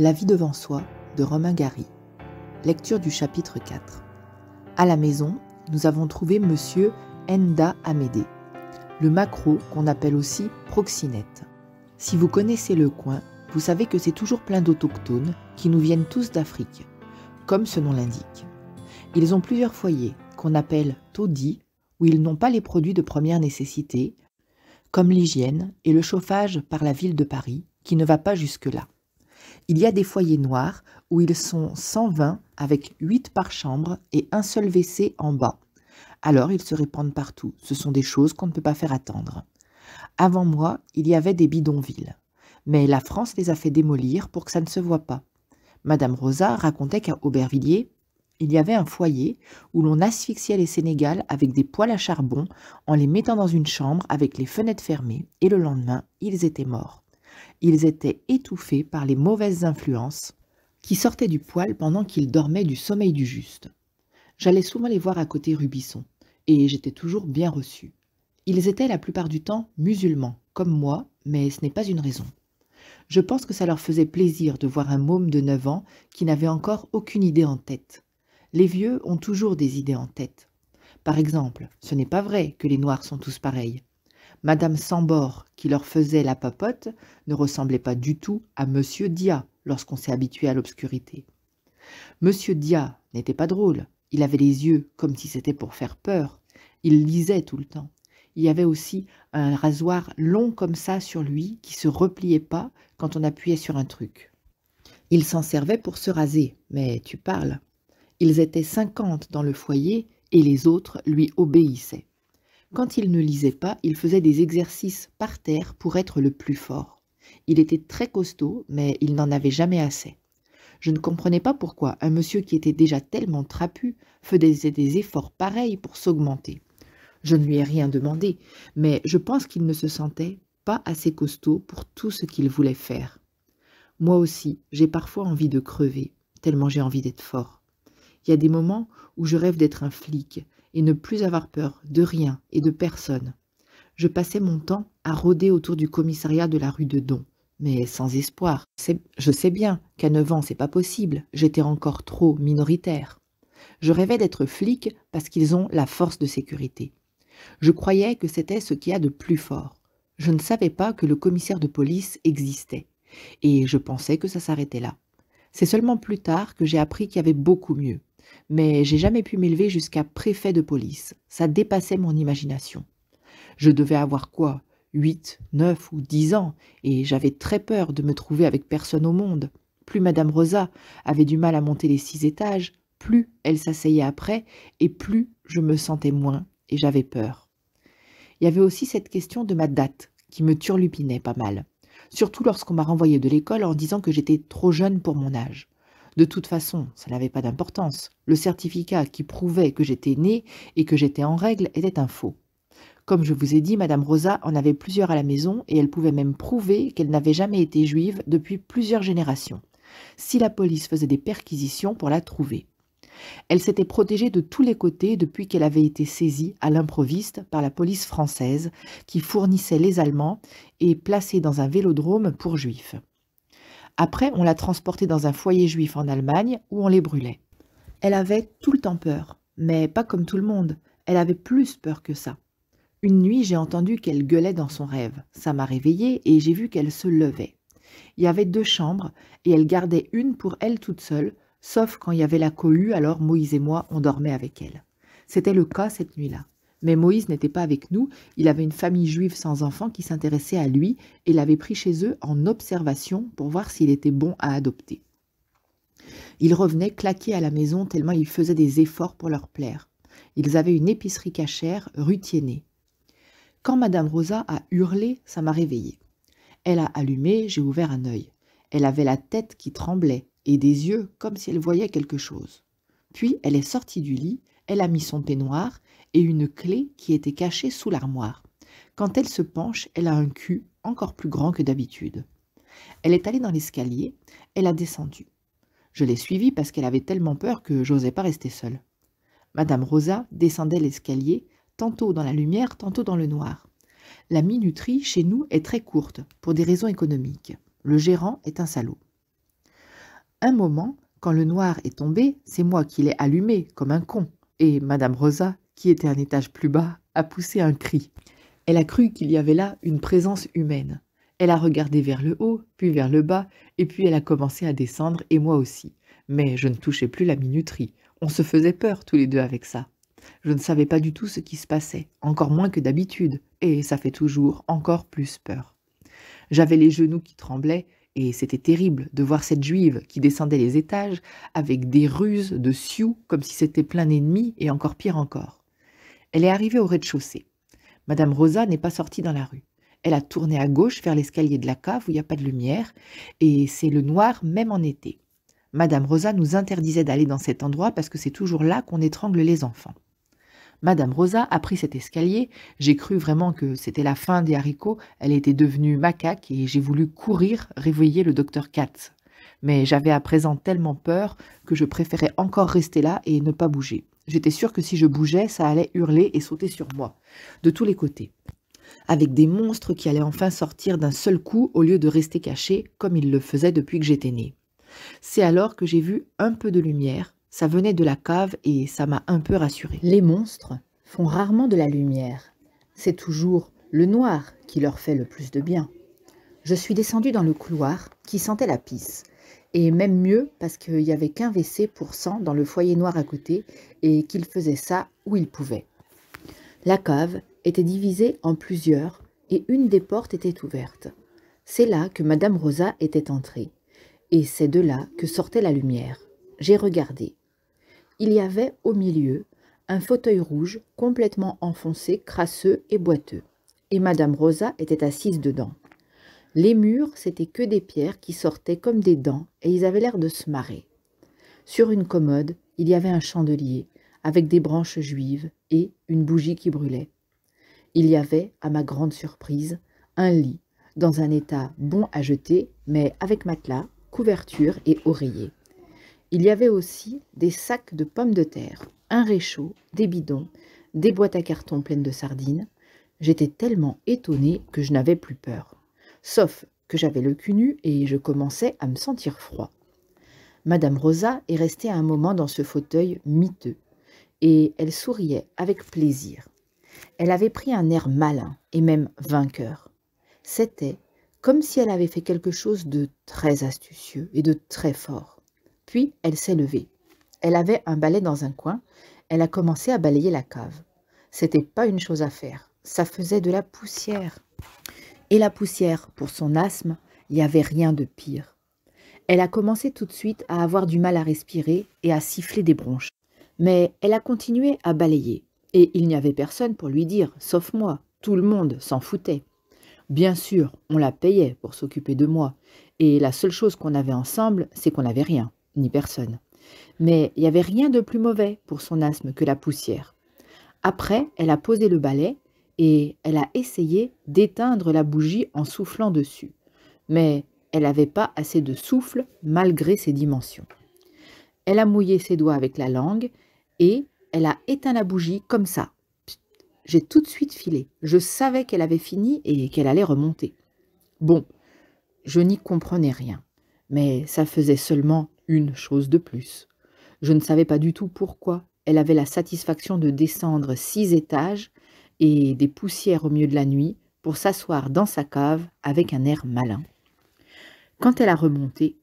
La vie devant soi de Romain Gary. Lecture du chapitre 4. À la maison, nous avons trouvé monsieur Nda Amédée, le macro qu'on appelle aussi proxynète Si vous connaissez le coin, vous savez que c'est toujours plein d'autochtones qui nous viennent tous d'Afrique, comme ce nom l'indique. Ils ont plusieurs foyers qu'on appelle taudis, où ils n'ont pas les produits de première nécessité, comme l'hygiène et le chauffage par la ville de Paris, qui ne va pas jusque-là. Il y a des foyers noirs où ils sont 120 avec 8 par chambre et un seul WC en bas. Alors ils se répandent partout. Ce sont des choses qu'on ne peut pas faire attendre. Avant moi, il y avait des bidonvilles. Mais la France les a fait démolir pour que ça ne se voit pas. Madame Rosa racontait qu'à Aubervilliers, il y avait un foyer où l'on asphyxiait les Sénégalais avec des poils à charbon en les mettant dans une chambre avec les fenêtres fermées et le lendemain, ils étaient morts. Ils étaient étouffés par les mauvaises influences qui sortaient du poil pendant qu'ils dormaient du sommeil du juste. J'allais souvent les voir à côté Rubisson, et j'étais toujours bien reçu. Ils étaient la plupart du temps musulmans, comme moi, mais ce n'est pas une raison. Je pense que ça leur faisait plaisir de voir un môme de 9 ans qui n'avait encore aucune idée en tête. Les vieux ont toujours des idées en tête. Par exemple, ce n'est pas vrai que les noirs sont tous pareils. Madame Sambord, qui leur faisait la papote, ne ressemblait pas du tout à Monsieur Dia lorsqu'on s'est habitué à l'obscurité. Monsieur Dia n'était pas drôle, il avait les yeux comme si c'était pour faire peur, il lisait tout le temps. Il y avait aussi un rasoir long comme ça sur lui qui se repliait pas quand on appuyait sur un truc. Il s'en servait pour se raser, mais tu parles. Ils étaient cinquante dans le foyer et les autres lui obéissaient. Quand il ne lisait pas, il faisait des exercices par terre pour être le plus fort. Il était très costaud, mais il n'en avait jamais assez. Je ne comprenais pas pourquoi un monsieur qui était déjà tellement trapu faisait des efforts pareils pour s'augmenter. Je ne lui ai rien demandé, mais je pense qu'il ne se sentait pas assez costaud pour tout ce qu'il voulait faire. Moi aussi, j'ai parfois envie de crever, tellement j'ai envie d'être fort. Il y a des moments où je rêve d'être un flic, et ne plus avoir peur de rien et de personne. Je passais mon temps à rôder autour du commissariat de la rue de Don, mais sans espoir. Je sais bien qu'à neuf ans, c'est pas possible, j'étais encore trop minoritaire. Je rêvais d'être flic parce qu'ils ont la force de sécurité. Je croyais que c'était ce qu'il y a de plus fort. Je ne savais pas que le commissaire de police existait, et je pensais que ça s'arrêtait là. C'est seulement plus tard que j'ai appris qu'il y avait beaucoup mieux mais j'ai jamais pu m'élever jusqu'à préfet de police. Ça dépassait mon imagination. Je devais avoir quoi Huit, neuf ou dix ans, et j'avais très peur de me trouver avec personne au monde. Plus Madame Rosa avait du mal à monter les six étages, plus elle s'asseyait après, et plus je me sentais moins, et j'avais peur. Il y avait aussi cette question de ma date, qui me turlupinait pas mal, surtout lorsqu'on m'a renvoyé de l'école en disant que j'étais trop jeune pour mon âge. De toute façon, ça n'avait pas d'importance. Le certificat qui prouvait que j'étais née et que j'étais en règle était un faux. Comme je vous ai dit, Madame Rosa en avait plusieurs à la maison et elle pouvait même prouver qu'elle n'avait jamais été juive depuis plusieurs générations, si la police faisait des perquisitions pour la trouver. Elle s'était protégée de tous les côtés depuis qu'elle avait été saisie à l'improviste par la police française qui fournissait les Allemands et placée dans un vélodrome pour juifs. Après, on l'a transportée dans un foyer juif en Allemagne où on les brûlait. Elle avait tout le temps peur, mais pas comme tout le monde. Elle avait plus peur que ça. Une nuit, j'ai entendu qu'elle gueulait dans son rêve. Ça m'a réveillée et j'ai vu qu'elle se levait. Il y avait deux chambres et elle gardait une pour elle toute seule, sauf quand il y avait la cohue, alors Moïse et moi, on dormait avec elle. C'était le cas cette nuit-là. Mais Moïse n'était pas avec nous, il avait une famille juive sans enfants qui s'intéressait à lui et l'avait pris chez eux en observation pour voir s'il était bon à adopter. Ils revenaient claquer à la maison tellement ils faisaient des efforts pour leur plaire. Ils avaient une épicerie cachère rue Quand Madame Rosa a hurlé, ça m'a réveillée. Elle a allumé, j'ai ouvert un œil. Elle avait la tête qui tremblait et des yeux comme si elle voyait quelque chose. Puis elle est sortie du lit, elle a mis son peignoir, et une clé qui était cachée sous l'armoire. Quand elle se penche, elle a un cul encore plus grand que d'habitude. Elle est allée dans l'escalier, elle a descendu. Je l'ai suivie parce qu'elle avait tellement peur que j'osais pas rester seule. Madame Rosa descendait l'escalier, tantôt dans la lumière, tantôt dans le noir. La minuterie chez nous est très courte, pour des raisons économiques. Le gérant est un salaud. Un moment, quand le noir est tombé, c'est moi qui l'ai allumé, comme un con, et Madame Rosa qui était un étage plus bas, a poussé un cri. Elle a cru qu'il y avait là une présence humaine. Elle a regardé vers le haut, puis vers le bas, et puis elle a commencé à descendre, et moi aussi. Mais je ne touchais plus la minuterie. On se faisait peur tous les deux avec ça. Je ne savais pas du tout ce qui se passait, encore moins que d'habitude, et ça fait toujours encore plus peur. J'avais les genoux qui tremblaient, et c'était terrible de voir cette juive qui descendait les étages avec des ruses de sioux comme si c'était plein d'ennemis, et encore pire encore. Elle est arrivée au rez-de-chaussée. Madame Rosa n'est pas sortie dans la rue. Elle a tourné à gauche vers l'escalier de la cave où il n'y a pas de lumière, et c'est le noir même en été. Madame Rosa nous interdisait d'aller dans cet endroit parce que c'est toujours là qu'on étrangle les enfants. Madame Rosa a pris cet escalier, j'ai cru vraiment que c'était la fin des haricots, elle était devenue macaque et j'ai voulu courir réveiller le docteur Katz. Mais j'avais à présent tellement peur que je préférais encore rester là et ne pas bouger. J'étais sûre que si je bougeais, ça allait hurler et sauter sur moi, de tous les côtés, avec des monstres qui allaient enfin sortir d'un seul coup au lieu de rester cachés comme ils le faisaient depuis que j'étais née. C'est alors que j'ai vu un peu de lumière, ça venait de la cave et ça m'a un peu rassurée. Les monstres font rarement de la lumière, c'est toujours le noir qui leur fait le plus de bien. Je suis descendue dans le couloir qui sentait la pisse, et même mieux parce qu'il n'y avait qu'un WC pour 100 dans le foyer noir à côté et qu'il faisait ça où il pouvait. La cave était divisée en plusieurs et une des portes était ouverte. C'est là que Madame Rosa était entrée et c'est de là que sortait la lumière. J'ai regardé. Il y avait au milieu un fauteuil rouge complètement enfoncé, crasseux et boiteux, et Madame Rosa était assise dedans. Les murs, c'était que des pierres qui sortaient comme des dents, et ils avaient l'air de se marrer. Sur une commode, il y avait un chandelier, avec des branches juives et une bougie qui brûlait. Il y avait, à ma grande surprise, un lit, dans un état bon à jeter, mais avec matelas, couverture et oreiller. Il y avait aussi des sacs de pommes de terre, un réchaud, des bidons, des boîtes à carton pleines de sardines. J'étais tellement étonnée que je n'avais plus peur sauf que j'avais le cul nu et je commençais à me sentir froid. Madame Rosa est restée un moment dans ce fauteuil miteux, et elle souriait avec plaisir. Elle avait pris un air malin et même vainqueur. C'était comme si elle avait fait quelque chose de très astucieux et de très fort. Puis elle s'est levée. Elle avait un balai dans un coin, elle a commencé à balayer la cave. C'était pas une chose à faire, ça faisait de la poussière et la poussière pour son asthme, il n'y avait rien de pire. Elle a commencé tout de suite à avoir du mal à respirer et à siffler des bronches. Mais elle a continué à balayer, et il n'y avait personne pour lui dire, sauf moi, tout le monde s'en foutait. Bien sûr, on la payait pour s'occuper de moi, et la seule chose qu'on avait ensemble, c'est qu'on n'avait rien, ni personne. Mais il n'y avait rien de plus mauvais pour son asthme que la poussière. Après, elle a posé le balai et elle a essayé d'éteindre la bougie en soufflant dessus. Mais elle n'avait pas assez de souffle malgré ses dimensions. Elle a mouillé ses doigts avec la langue et elle a éteint la bougie comme ça. J'ai tout de suite filé. Je savais qu'elle avait fini et qu'elle allait remonter. Bon, je n'y comprenais rien, mais ça faisait seulement une chose de plus. Je ne savais pas du tout pourquoi elle avait la satisfaction de descendre six étages et des poussières au milieu de la nuit pour s'asseoir dans sa cave avec un air malin. Quand elle a remonté,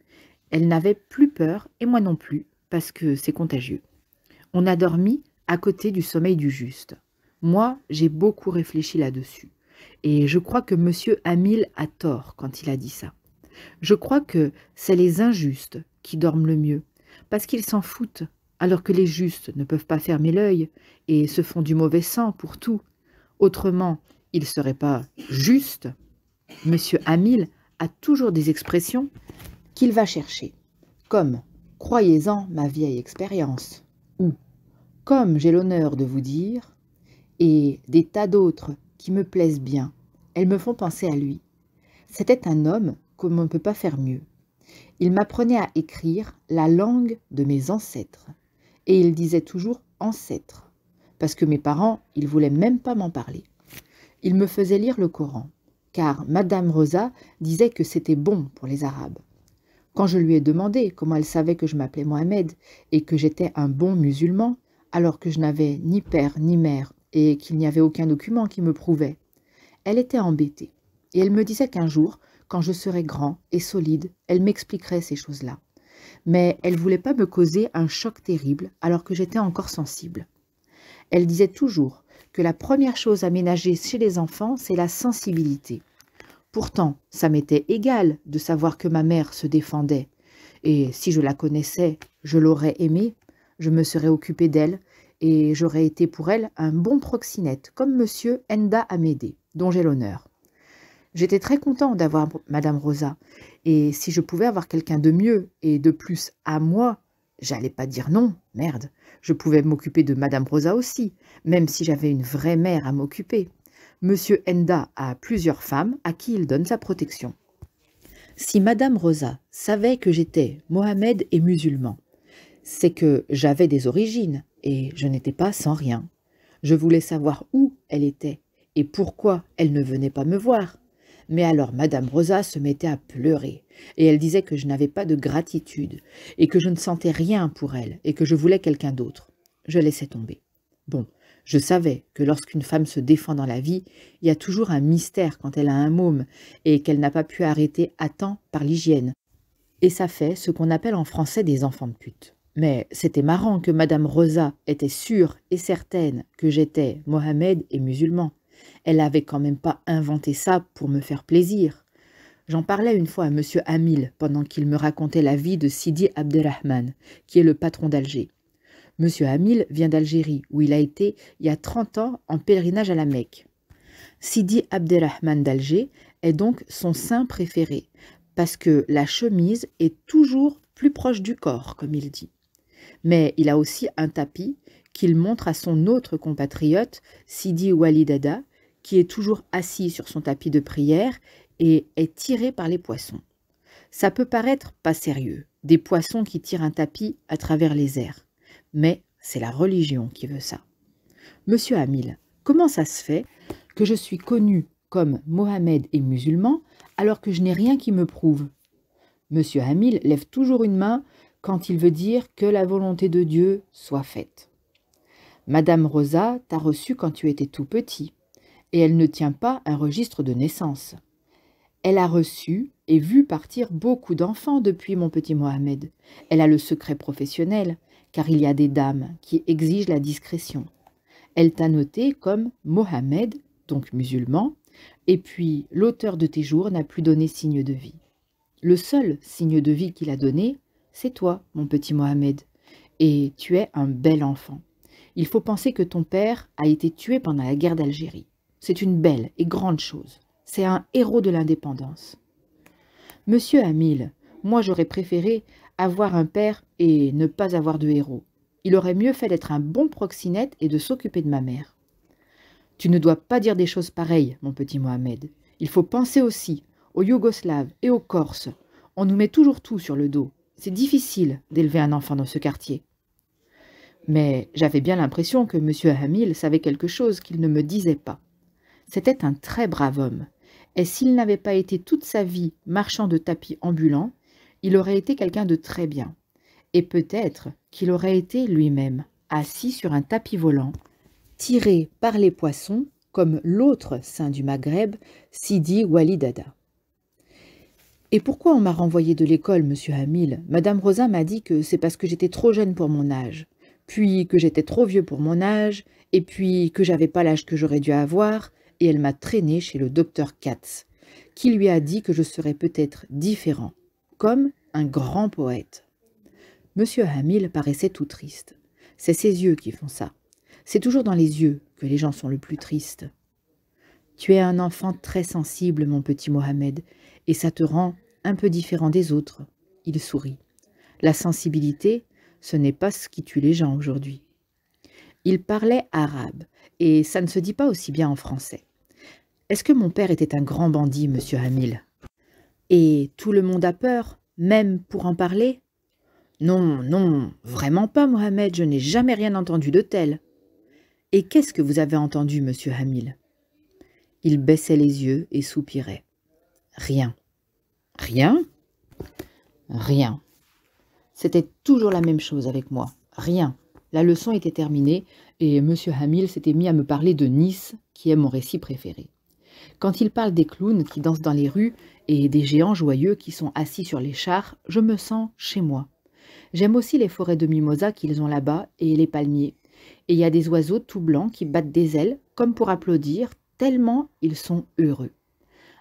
elle n'avait plus peur, et moi non plus, parce que c'est contagieux. On a dormi à côté du sommeil du juste. Moi, j'ai beaucoup réfléchi là-dessus. Et je crois que monsieur Hamil a tort quand il a dit ça. Je crois que c'est les injustes qui dorment le mieux, parce qu'ils s'en foutent, alors que les justes ne peuvent pas fermer l'œil et se font du mauvais sang pour tout. Autrement, il ne serait pas juste. Monsieur Hamil a toujours des expressions qu'il va chercher, comme Croyez-en ma vieille expérience, ou Comme j'ai l'honneur de vous dire, et des tas d'autres qui me plaisent bien. Elles me font penser à lui. C'était un homme comme on ne peut pas faire mieux. Il m'apprenait à écrire la langue de mes ancêtres, et il disait toujours ancêtres parce que mes parents, ils voulaient même pas m'en parler. Ils me faisaient lire le Coran, car Madame Rosa disait que c'était bon pour les Arabes. Quand je lui ai demandé comment elle savait que je m'appelais Mohamed et que j'étais un bon musulman, alors que je n'avais ni père ni mère et qu'il n'y avait aucun document qui me prouvait, elle était embêtée. Et elle me disait qu'un jour, quand je serais grand et solide, elle m'expliquerait ces choses-là. Mais elle voulait pas me causer un choc terrible alors que j'étais encore sensible. Elle disait toujours que la première chose à ménager chez les enfants, c'est la sensibilité. Pourtant, ça m'était égal de savoir que ma mère se défendait. Et si je la connaissais, je l'aurais aimée, je me serais occupée d'elle, et j'aurais été pour elle un bon proxynète, comme monsieur Enda Amédée, dont j'ai l'honneur. J'étais très content d'avoir Madame Rosa, et si je pouvais avoir quelqu'un de mieux et de plus à moi J'allais pas dire non, merde. Je pouvais m'occuper de Madame Rosa aussi, même si j'avais une vraie mère à m'occuper. Monsieur Enda a plusieurs femmes à qui il donne sa protection. Si Madame Rosa savait que j'étais Mohamed et musulman, c'est que j'avais des origines et je n'étais pas sans rien. Je voulais savoir où elle était et pourquoi elle ne venait pas me voir. Mais alors Madame Rosa se mettait à pleurer, et elle disait que je n'avais pas de gratitude, et que je ne sentais rien pour elle, et que je voulais quelqu'un d'autre. Je laissais tomber. Bon, je savais que lorsqu'une femme se défend dans la vie, il y a toujours un mystère quand elle a un môme, et qu'elle n'a pas pu arrêter à temps par l'hygiène. Et ça fait ce qu'on appelle en français des enfants de pute. Mais c'était marrant que Madame Rosa était sûre et certaine que j'étais Mohamed et musulman. Elle n'avait quand même pas inventé ça pour me faire plaisir. J'en parlais une fois à M. Hamil pendant qu'il me racontait la vie de Sidi Abderrahman, qui est le patron d'Alger. M. Hamil vient d'Algérie, où il a été, il y a 30 ans, en pèlerinage à la Mecque. Sidi Abderrahman d'Alger est donc son saint préféré, parce que la chemise est toujours plus proche du corps, comme il dit. Mais il a aussi un tapis qu'il montre à son autre compatriote, Sidi Walidada, qui est toujours assis sur son tapis de prière et est tiré par les poissons. Ça peut paraître pas sérieux, des poissons qui tirent un tapis à travers les airs, mais c'est la religion qui veut ça. Monsieur Hamil, comment ça se fait que je suis connu comme Mohamed et musulman alors que je n'ai rien qui me prouve Monsieur Hamil lève toujours une main quand il veut dire que la volonté de Dieu soit faite. Madame Rosa t'a reçu quand tu étais tout petit, et elle ne tient pas un registre de naissance. Elle a reçu et vu partir beaucoup d'enfants depuis mon petit Mohamed. Elle a le secret professionnel, car il y a des dames qui exigent la discrétion. Elle t'a noté comme Mohamed, donc musulman, et puis l'auteur de tes jours n'a plus donné signe de vie. Le seul signe de vie qu'il a donné, c'est toi, mon petit Mohamed, et tu es un bel enfant. Il faut penser que ton père a été tué pendant la guerre d'Algérie. C'est une belle et grande chose. C'est un héros de l'indépendance. Monsieur Hamil, moi j'aurais préféré avoir un père et ne pas avoir de héros. Il aurait mieux fait d'être un bon proxénète et de s'occuper de ma mère. Tu ne dois pas dire des choses pareilles, mon petit Mohamed. Il faut penser aussi aux Yougoslaves et aux Corses. On nous met toujours tout sur le dos. C'est difficile d'élever un enfant dans ce quartier. Mais j'avais bien l'impression que M. Hamil savait quelque chose qu'il ne me disait pas. C'était un très brave homme, et s'il n'avait pas été toute sa vie marchand de tapis ambulant, il aurait été quelqu'un de très bien. Et peut-être qu'il aurait été lui-même assis sur un tapis volant, tiré par les poissons, comme l'autre saint du Maghreb, Sidi Walidada. Et pourquoi on m'a renvoyé de l'école, monsieur Hamil Madame Rosa m'a dit que c'est parce que j'étais trop jeune pour mon âge puis que j'étais trop vieux pour mon âge, et puis que j'avais pas l'âge que j'aurais dû avoir, et elle m'a traîné chez le docteur Katz, qui lui a dit que je serais peut-être différent, comme un grand poète. Monsieur Hamil paraissait tout triste. C'est ses yeux qui font ça. C'est toujours dans les yeux que les gens sont le plus tristes. Tu es un enfant très sensible, mon petit Mohamed, et ça te rend un peu différent des autres. Il sourit. La sensibilité, ce n'est pas ce qui tue les gens aujourd'hui. Il parlait arabe, et ça ne se dit pas aussi bien en français. Est-ce que mon père était un grand bandit, monsieur Hamil Et tout le monde a peur, même pour en parler Non, non, vraiment pas, Mohamed, je n'ai jamais rien entendu de tel. Et qu'est-ce que vous avez entendu, monsieur Hamil Il baissait les yeux et soupirait. Rien. Rien Rien. C'était toujours la même chose avec moi. Rien. La leçon était terminée et M. Hamil s'était mis à me parler de Nice, qui est mon récit préféré. Quand il parle des clowns qui dansent dans les rues et des géants joyeux qui sont assis sur les chars, je me sens chez moi. J'aime aussi les forêts de mimosa qu'ils ont là-bas et les palmiers. Et il y a des oiseaux tout blancs qui battent des ailes, comme pour applaudir, tellement ils sont heureux.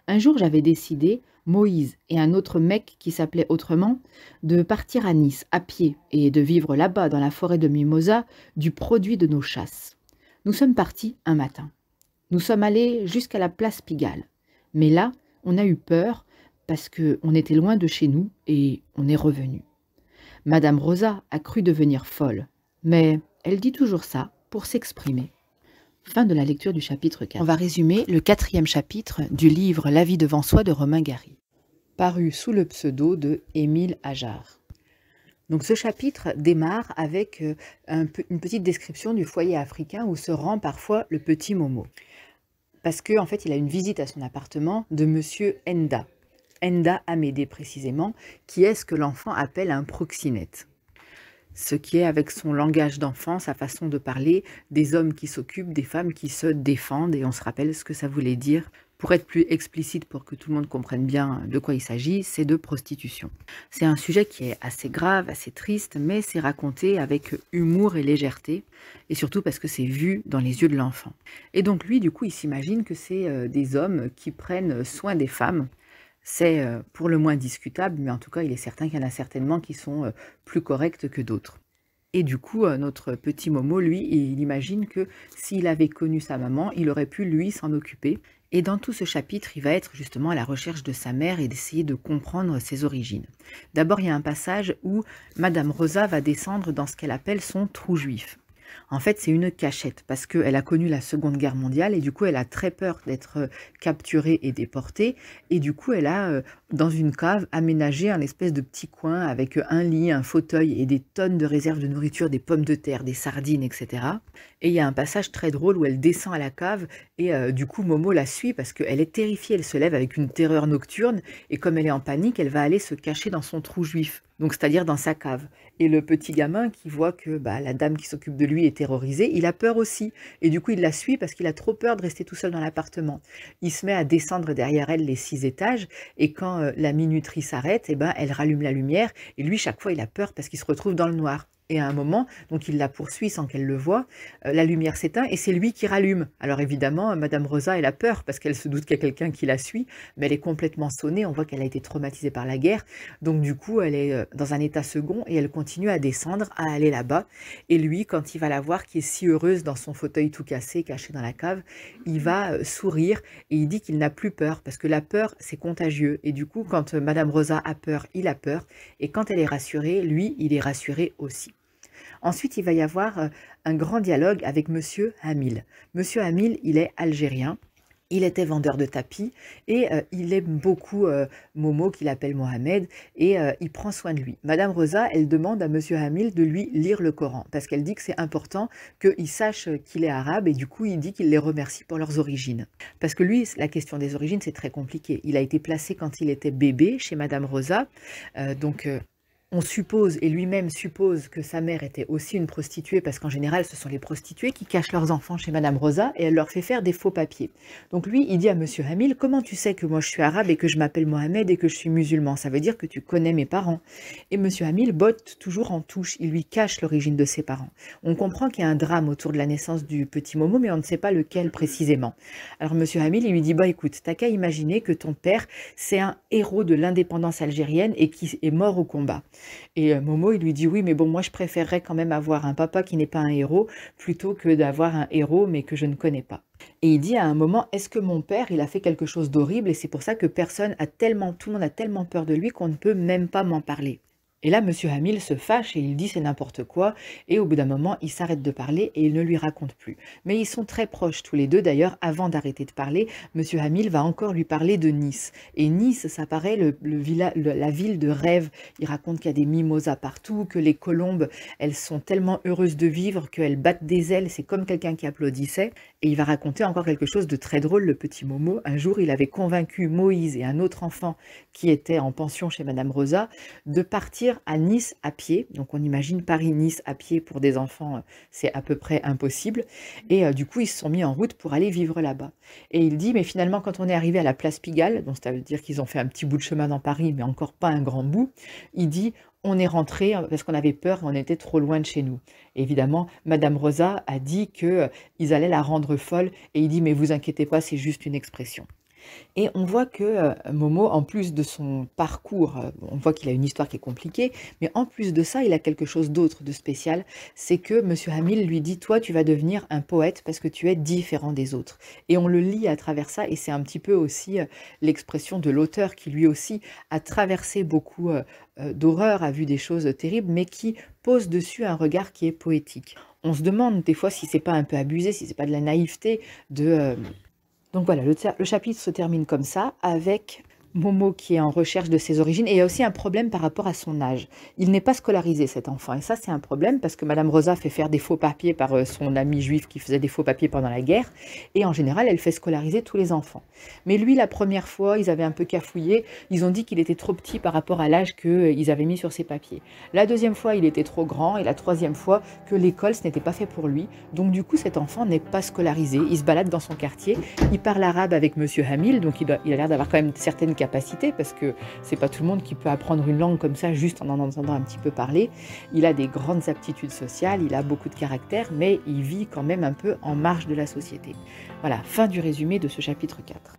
Un jour, j'avais décidé, Moïse et un autre mec qui s'appelait autrement, de partir à Nice à pied et de vivre là-bas dans la forêt de Mimosa du produit de nos chasses. Nous sommes partis un matin. Nous sommes allés jusqu'à la place Pigalle. Mais là, on a eu peur parce qu'on était loin de chez nous et on est revenu. Madame Rosa a cru devenir folle, mais elle dit toujours ça pour s'exprimer. Fin de la lecture du chapitre 4. On va résumer le quatrième chapitre du livre La vie devant soi de Romain Gary, paru sous le pseudo de Émile Ajar. Donc ce chapitre démarre avec euh, une petite description du foyer africain où se rend parfois le petit Momo. Parce qu'en en fait, il a une visite à son appartement de monsieur Enda, Enda Amédée précisément, qui est ce que l'enfant appelle un proxynète » ce qui est avec son langage d'enfant, sa façon de parler, des hommes qui s'occupent, des femmes qui se défendent, et on se rappelle ce que ça voulait dire. Pour être plus explicite, pour que tout le monde comprenne bien de quoi il s'agit, c'est de prostitution. C'est un sujet qui est assez grave, assez triste, mais c'est raconté avec humour et légèreté, et surtout parce que c'est vu dans les yeux de l'enfant. Et donc lui, du coup, il s'imagine que c'est euh, des hommes qui prennent soin des femmes, c'est euh, pour le moins discutable, mais en tout cas, il est certain qu'il y en a certainement qui sont euh, plus corrects que d'autres. Et du coup, euh, notre petit Momo, lui, il imagine que s'il avait connu sa maman, il aurait pu, lui, s'en occuper. Et dans tout ce chapitre, il va être justement à la recherche de sa mère et d'essayer de comprendre ses origines. D'abord, il y a un passage où Madame Rosa va descendre dans ce qu'elle appelle son trou juif. En fait, c'est une cachette parce qu'elle a connu la Seconde Guerre mondiale et du coup, elle a très peur d'être euh, capturée et déportée. Et du coup, elle a, euh, dans une cave, aménagé un espèce de petit coin avec euh, un lit, un fauteuil et des tonnes de réserves de nourriture, des pommes de terre, des sardines, etc. Et il y a un passage très drôle où elle descend à la cave et du coup, Momo la suit parce qu'elle est terrifiée. Elle se lève avec une terreur nocturne et comme elle est en panique, elle va aller se cacher dans son trou juif donc c'est-à-dire dans sa cave. Et le petit gamin qui voit que bah, la dame qui s'occupe de lui est terrorisée, il a peur aussi. Et du coup, il la suit parce qu'il a trop peur de rester tout seul dans l'appartement. Il se met à descendre derrière elle les six étages, et quand euh, la minuterie s'arrête, eh ben, elle rallume la lumière, et lui, chaque fois, il a peur parce qu'il se retrouve dans le noir. Et à un moment, donc il la poursuit sans qu'elle le voie, euh, la lumière s'éteint et c'est lui qui rallume. Alors évidemment, euh, Madame Rosa, elle a peur parce qu'elle se doute qu'il y a quelqu'un qui la suit, mais elle est complètement sonnée, on voit qu'elle a été traumatisée par la guerre, donc du coup, elle est euh, dans un état second et elle continue à descendre, à aller là-bas. Et lui, quand il va la voir, qui est si heureuse dans son fauteuil tout cassé, caché dans la cave, il va sourire et il dit qu'il n'a plus peur parce que la peur, c'est contagieux. Et du coup, quand Madame Rosa a peur, il a peur, et quand elle est rassurée, lui, il est rassuré aussi. Ensuite, il va y avoir euh, un grand dialogue avec Monsieur Hamil. Monsieur Hamil, il est algérien. Il était vendeur de tapis et euh, il aime beaucoup euh, Momo, qu'il appelle Mohamed, et il prend soin de lui. Madame Rosa, elle demande à Monsieur Hamil de lui lire le Coran, parce qu'elle dit que c'est important qu'il sache qu'il est arabe, et du coup, il dit qu'il les remercie pour leurs origines. Parce que lui, la question des origines, c'est très compliqué. Il a été placé quand il était bébé chez Madame Rosa, donc on suppose, et lui-même suppose, que sa mère était aussi une prostituée, parce qu'en général, ce sont les prostituées qui cachent leurs enfants chez Madame Rosa, et elle leur fait faire des faux papiers. Donc lui, il dit à Monsieur Hamil, comment tu sais que moi je suis arabe et que je m'appelle Mohamed et que je suis musulman Ça veut dire que tu connais mes parents. Et Monsieur Hamil botte toujours en touche, il lui cache l'origine de ses parents. On comprend qu'il y a un drame autour de la naissance du petit Momo, mais on ne sait pas lequel précisément. Alors Monsieur Hamil, il lui dit, bah écoute, t'as qu'à imaginer que ton père, c'est un héros de l'indépendance algérienne et qui est mort au combat. Et euh, Momo, il lui dit oui, mais bon, moi, je préférerais quand même avoir un papa qui n'est pas un héros plutôt que d'avoir un héros mais que je ne connais pas. Et il dit à un moment, est-ce que mon père, il a fait quelque chose d'horrible et c'est pour ça que personne a tellement, tout le monde a tellement peur de lui qu'on ne peut même pas m'en parler. Et là, Monsieur Hamil se fâche et il dit c'est n'importe quoi. Et au bout d'un moment, il s'arrête de parler et il ne lui raconte plus. Mais ils sont très proches tous les deux. D'ailleurs, avant d'arrêter de parler, Monsieur Hamil va encore lui parler de Nice. Et Nice, ça paraît le, la ville de rêve. Il raconte qu'il y a des mimosas partout, que les colombes, elles sont tellement heureuses de vivre qu'elles battent des ailes. C'est comme quelqu'un qui applaudissait. Et il va raconter encore quelque chose de très drôle, le petit Momo. Un jour, il avait convaincu Moïse et un autre enfant qui était en pension chez Madame Rosa de partir à Nice à pied. Donc on imagine Paris-Nice à pied pour des enfants, euh, c'est à peu près impossible. Mmh. Et euh, du coup, ils se sont mis en route pour aller vivre là-bas. Et il dit, mais finalement, quand on est arrivé à la place Pigalle, donc ça veut dire qu'ils ont fait un petit bout de chemin dans Paris, mais encore pas un grand bout, il dit, on est rentré euh, parce qu'on avait peur, on était trop loin de chez nous. évidemment, Madame Rosa a dit qu'ils allaient la rendre folle et il dit, mais vous inquiétez pas, c'est juste une expression. Et on voit que euh, Momo, en plus de son parcours, euh, on voit qu'il a une histoire qui est compliquée, mais en plus de ça, il a quelque chose d'autre de spécial, c'est que Monsieur Hamil lui dit, toi, tu vas devenir un poète parce que tu es différent des autres. Et on le lit à travers ça, et c'est un petit peu aussi euh, l'expression de l'auteur qui lui aussi a traversé beaucoup d'horreurs, a vu des choses terribles, mais qui pose dessus un regard qui est poétique. On se demande des fois si c'est pas un peu abusé, si c'est pas de la naïveté de donc voilà, le, chapitre se termine comme ça, avec Momo qui est en recherche de ses origines. Et il y a aussi un problème par rapport à son âge. Il n'est pas scolarisé cet enfant. Et ça, c'est un problème parce que Madame Rosa fait faire des faux papiers par euh, son ami juif qui faisait des faux papiers pendant la guerre. Et en général, elle fait scolariser tous les enfants. Mais lui, la première fois, ils avaient un peu cafouillé. Ils ont dit qu'il était trop petit par rapport à l'âge qu'ils euh, avaient mis sur ses papiers. La deuxième fois, il était trop grand. Et la troisième fois, que l'école, ce n'était pas fait pour lui. Donc du coup, cet enfant n'est pas scolarisé. Il se balade dans son quartier. Il parle arabe avec Monsieur Hamil. Donc il, il a l'air d'avoir quand même certaines parce que c'est pas tout le monde qui peut apprendre une langue comme ça juste en en entendant un petit peu parler. Il a des grandes aptitudes sociales, il a beaucoup de caractère, mais il vit quand même un peu en marge de la société. Voilà, fin du résumé de ce chapitre 4.